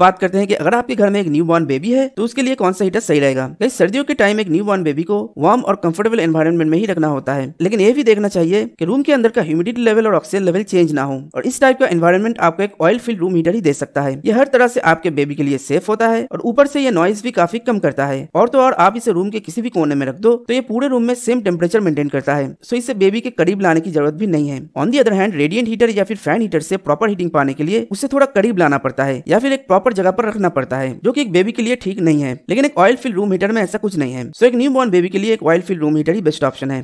बात करते हैं कि अगर आपके घर में एक न्यू बॉर्न बेबी है तो उसके लिए कौन सा हीटर सही रहेगा कई सर्दियों के टाइम एक न्यू बॉर्न बेबी को वार्म और कंफर्टेबल एनवायरनमेंट में ही रखना होता है लेकिन यह भी देखना चाहिए कि रूम के अंदर का ह्यूमिडिटी लेवल और ऑक्सीजन लेवल चेंज ना हो और इस टाइप का एनवायरमेंट आपको एक ऑयल फिल्ड रूम हीटर ही दे सकता है यह हर तरह से आपके बेबी के लिए सेफ होता है और ऊपर से यह नॉइज भी काफी कम करता है और तो और आप इसे रूम के किसी भी कोने में रख दो तो ये पूरे रूम में सेम टेम्परेचर मेंटेन करता है सो इसे बेबी के करीब लाने की जरूरत भी नहीं है on the other hand radiant heater या फिर फैन हीटर से प्रॉपर हीटिंग पाने के लिए उसे थोड़ा करीब लाना पड़ता है या फिर एक प्रॉपर प्रॉपर जगह पर रखना पड़ता है जो की एक बेबी के लिए ठीक नहीं है लेकिन एक ऑयल फिल रूम हीटर में ऐसा कुछ नहीं है सो एक न्यू बॉर्न बेबी के लिए एक ऑयल फिल रूम हीटर ही बेस्ट ऑप्शन है